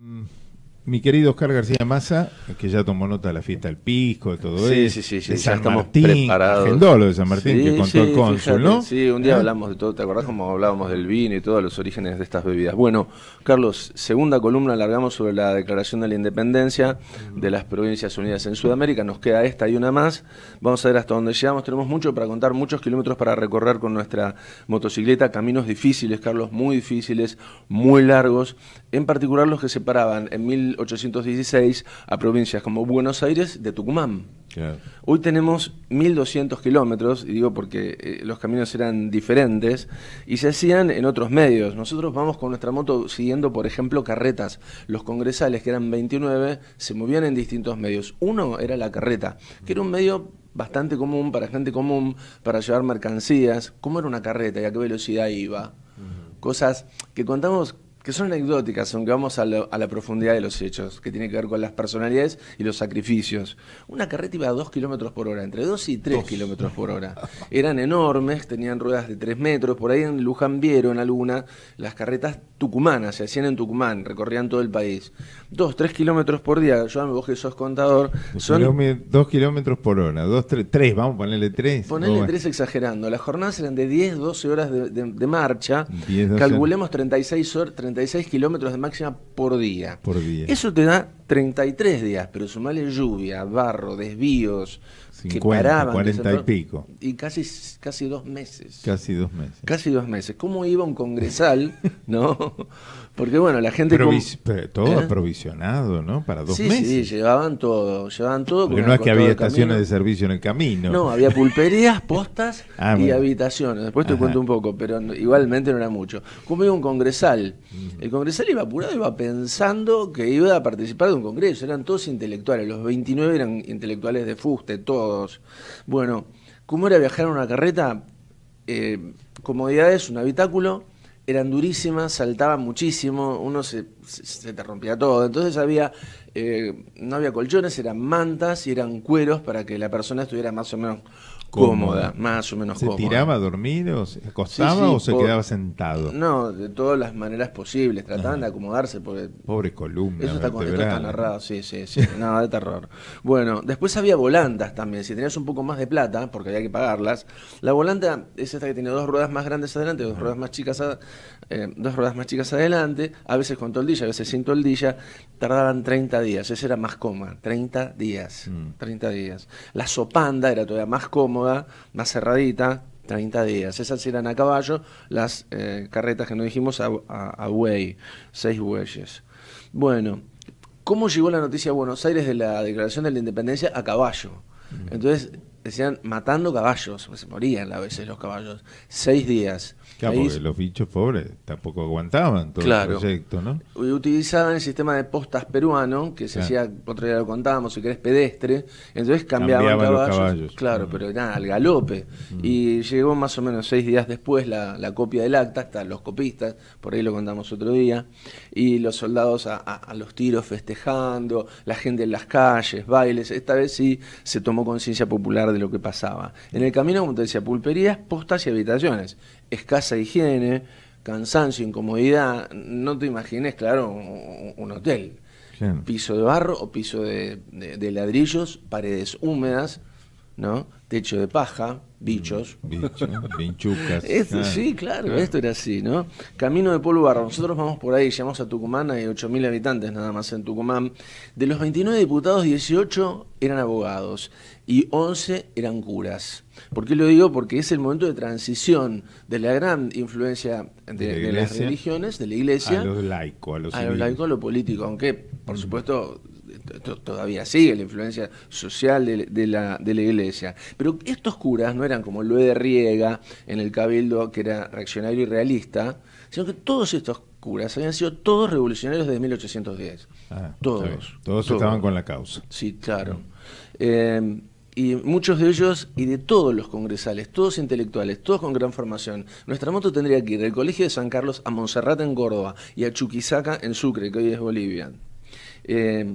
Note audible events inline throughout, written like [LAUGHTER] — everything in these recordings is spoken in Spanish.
Mm. Mi querido Oscar García Massa, que ya tomó nota de la fiesta del pisco, de todo eso. Sí, sí, de San ya Martín, preparados. de San Martín, que contó el cónsul, ¿no? Sí, un día ¿Eh? hablamos de todo, ¿te acordás cómo hablábamos del vino y todos los orígenes de estas bebidas? Bueno, Carlos, segunda columna largamos sobre la declaración de la independencia de las provincias unidas en Sudamérica. Nos queda esta y una más. Vamos a ver hasta dónde llegamos. Tenemos mucho para contar, muchos kilómetros para recorrer con nuestra motocicleta, caminos difíciles, Carlos, muy difíciles, muy largos, en particular los que separaban en mil 816 a provincias como Buenos Aires de Tucumán. Hoy tenemos 1200 kilómetros, y digo porque eh, los caminos eran diferentes, y se hacían en otros medios. Nosotros vamos con nuestra moto siguiendo, por ejemplo, carretas. Los congresales, que eran 29, se movían en distintos medios. Uno era la carreta, que era un medio bastante común para gente común, para llevar mercancías. ¿Cómo era una carreta y a qué velocidad iba? Cosas que contamos que son anecdóticas, aunque vamos a, la profundidad de los hechos, que tiene que ver con las personalidades y los sacrificios. Una carreta iba a 2 kilómetros por hora, entre 2 y 3 kilómetros por hora. Eran enormes, tenían ruedas de 3 metros. Por ahí en Luján vieron alguna, las carretas tucumanas, se hacían en Tucumán, recorrían todo el país. 2, 3 kilómetros por día, yo vos que sos contador. Son... 2 kilómetros por hora, 2, 3, vamos a ponerle 3. Ponerle 3 exagerando. Las jornadas eran de 10, 12 horas de, marcha. Calculemos 36 horas 76 kilómetros de máxima por día. Por día. Eso te da 33 días, pero sumale lluvia, barro, desvíos, que 40 y pico. Y casi, casi dos meses. Casi dos meses. Casi dos meses. ¿Cómo iba un congresal, [LAUGHS] no? Porque bueno, la gente... todo ¿Eh? aprovisionado, ¿no? Para dos meses. Sí, llevaban todo, llevaban todo. Porque no es que había estaciones de servicio en el camino. No, había [LAUGHS] pulperías, postas [LAUGHS] ah, y habitaciones. Después te cuento un poco, pero igualmente no era mucho. ¿Cómo iba un congresal? El congresal iba apurado, iba pensando que iba a participar de Congresos congreso, eran todos intelectuales, los 29 eran intelectuales de fuste, todos. Bueno, ¿cómo era viajar en una carreta? Eh, comodidades, un habitáculo, eran durísimas, saltaban muchísimo, uno se, se, te rompía todo. Entonces había, eh, no había colchones, eran mantas y eran cueros para que la persona estuviera más o menos cómoda, más o menos cómoda. ¿Se tiraba a dormir o se acostaba o se quedaba sentado? No, de todas las maneras posibles, trataban de acomodarse. Pobre columna. Eso está, esto está narrado, sí, sí, sí. nada de terror. Bueno, después había volantas también, si tenías un poco más de plata, porque había que pagarlas. La volanta es esta que tiene dos ruedas más grandes adelante, dos ruedas más chicas, eh, dos ruedas más chicas adelante, a veces con toldilla, a veces sin toldilla, tardaban 30 días, ese era más coma, 30 días, 30 mm. días. La sopanda era todavía más cómoda más cerradita, 30 días. Esas eran a caballo, las eh, carretas que nos dijimos a, a, buey, seis bueyes. Bueno, ¿cómo llegó la noticia a Buenos Aires de la declaración de la independencia a caballo? Entonces, decían matando caballos, pues se morían a veces los caballos. Seis días. Claro, porque los bichos pobres tampoco aguantaban todo el proyecto, ¿no? utilizaban el sistema de postas peruano, que se hacía, otro día lo contábamos, si querés, pedestre. Entonces cambiaban, caballos, Claro, pero nada, al galope. Mm. Y llegó más o menos seis días después la, copia del acta, hasta los copistas, por ahí lo contamos otro día, y los soldados a, a los tiros festejando, la gente en las calles, bailes. Esta vez sí se tomó conciencia popular de lo que pasaba. En el camino, como te decía, pulperías, postas y habitaciones. Escasa higiene, cansancio, incomodidad. No te imagines, claro, un, hotel. Piso de barro o piso de ladrillos, paredes húmedas ¿no? Techo de paja, bichos. Mm, bichos, vinchucas. [LAUGHS] Sí, claro, esto era así, ¿no? Camino de polvo barro. Nosotros vamos por ahí, llegamos a Tucumán, hay 8.000 habitantes nada más en Tucumán. De los 29 diputados, 18 eran abogados y 11 eran curas. ¿Por qué lo digo? Porque es el momento de transición de la gran influencia de, las religiones, de la iglesia. A los laicos, a a a lo político. Aunque, por supuesto, todavía sigue la influencia social de, la, iglesia. Pero estos curas no eran como lo de Riega en el Cabildo, que era reaccionario y realista, sino que todos estos curas habían sido todos revolucionarios desde 1810. Ah, todos, todos. estaban con la causa. Sí, claro. Eh, y muchos de ellos y de todos los congresales, todos intelectuales, todos con gran formación. Nuestra moto tendría que ir del Colegio de San Carlos a Monserrate en Córdoba y a Chuquisaca en Sucre, que hoy es Bolivia. Eh,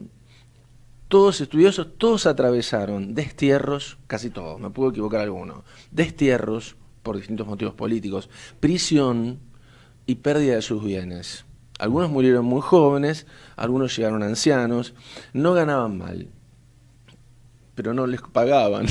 todos estudiosos, todos atravesaron destierros, casi todos, me puedo equivocar alguno, destierros por distintos motivos políticos, prisión y pérdida de sus bienes. Algunos murieron muy jóvenes, algunos llegaron ancianos, no ganaban mal, pero no les pagaban.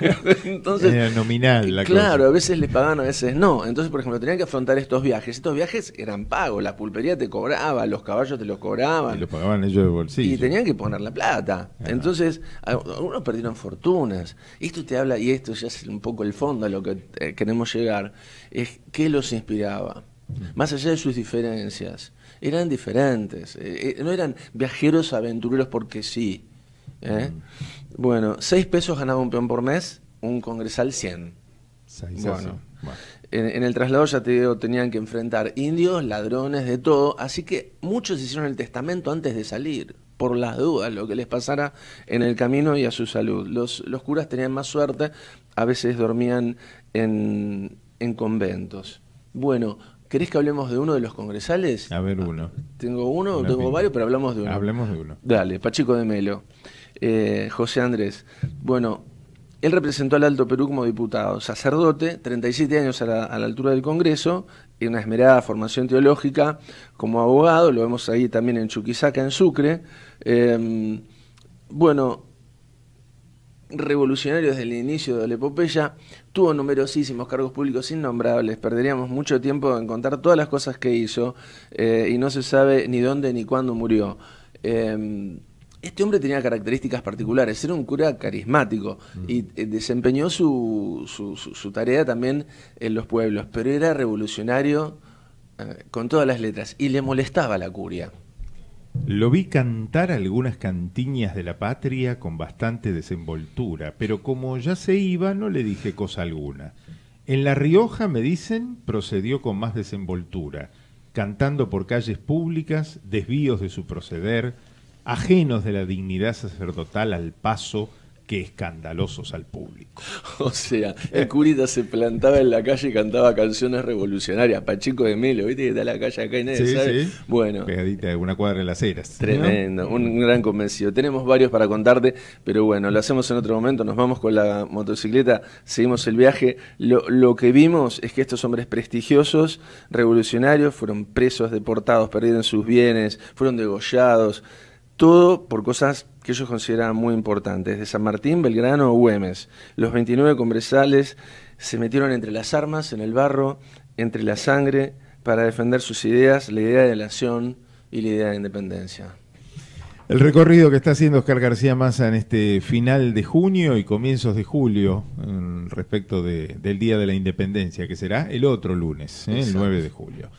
[LAUGHS] Entonces, Era nominal la Claro, a veces les pagaban, a veces no. Entonces, por ejemplo, tenían que afrontar estos viajes. Estos viajes eran pagos, la pulpería te cobraba, los caballos te los cobraban. Y los pagaban ellos de bolsillo. Y tenían que poner la plata. Entonces, algunos perdieron fortunas. Esto te habla, y esto ya es un poco el fondo a lo que eh, queremos llegar, es qué los inspiraba. Mm. Más allá de sus diferencias, eran diferentes. Eh, eh, no eran viajeros aventureros porque sí ¿Eh? Mm. Bueno, 6 pesos ganaba un peón por mes, un congresal 100. bueno. En, el traslado, ya te digo, tenían que enfrentar indios, ladrones, de todo. Así que muchos hicieron el testamento antes de salir, por las dudas, lo que les pasara en el camino y a su salud. Los, los curas tenían más suerte, a veces dormían en, en conventos. Bueno, ¿Querés que hablemos de uno de los congresales? A ver, ah, uno. Tengo uno, tengo varios, pero hablamos de uno. Hablemos de uno. Dale, Pachico de Melo. Eh, José Andrés. Bueno, él representó al Alto Perú como diputado, sacerdote, 37 años a la, altura del Congreso, y una esmerada formación teológica, como abogado, lo vemos ahí también en Chuquisaca, en Sucre. Eh, bueno, revolucionario desde el inicio de la epopeya, tuvo numerosísimos cargos públicos innombrables, perderíamos mucho tiempo en contar todas las cosas que hizo eh, y no se sabe ni dónde ni cuándo murió. Eh, este hombre tenía características particulares, era un cura carismático mm. y eh, desempeñó su, su, tarea también en los pueblos, pero era revolucionario con todas las letras y le molestaba la curia. Lo vi cantar algunas cantiñas de la patria con bastante desenvoltura, pero como ya se iba no le dije cosa alguna. En La Rioja, me dicen, procedió con más desenvoltura, cantando por calles públicas, desvíos de su proceder, ajenos de la dignidad sacerdotal al paso, ¡Qué escandalosos al público. [LAUGHS] O sea, el curita se plantaba en la calle y cantaba canciones revolucionarias. Pachico de Melo, ¿viste que está la calle acá y nadie sí, Sí. Bueno. Pegadita de una cuadra en las eras. Tremendo, un gran convencido. Tenemos varios para contarte, pero bueno, lo hacemos en otro momento. Nos vamos con la motocicleta, seguimos el viaje. Lo, lo que vimos es que estos hombres prestigiosos, revolucionarios, fueron presos, deportados, perdieron sus bienes, fueron degollados todo por cosas que ellos consideraban muy importantes, de San Martín, Belgrano o Güemes. Los 29 congresales se metieron entre las armas, en el barro, entre la sangre, para defender sus ideas, la idea de la nación y la idea de independencia. El recorrido que está haciendo Oscar García Massa en este final de junio y comienzos de julio respecto del Día de la Independencia, que será el otro lunes, ¿eh? el 9 de julio.